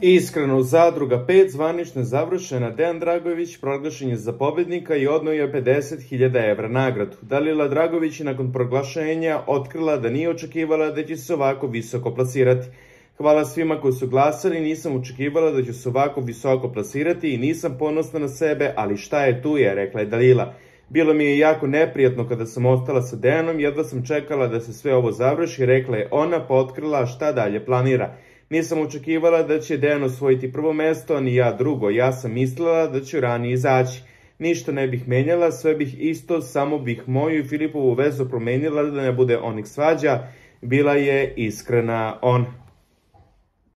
Iskreno, zadruga 5 zvanično je završena. Dejan Dragović proglašen je za pobednika i odnao je 50.000 evra nagradu. Dalila Dragović je nakon proglašenja otkrila da nije očekivala da će se ovako visoko plasirati. Hvala svima koji su glasali, nisam očekivala da će se ovako visoko plasirati i nisam ponosna na sebe, ali šta je tu je, rekla je Dalila. Bilo mi je jako neprijatno kada sam ostala sa Dejanom, jedva sam čekala da se sve ovo završi, rekla je ona, potkrila pa šta dalje planira. Nisam očekivala da će Dejan osvojiti prvo mesto, ni ja drugo. Ja sam mislila da ću ranije izaći. Ništa ne bih menjala, sve bih isto, samo bih moju i Filipovu vezu promenila da ne bude onih svađa. Bila je iskrena on.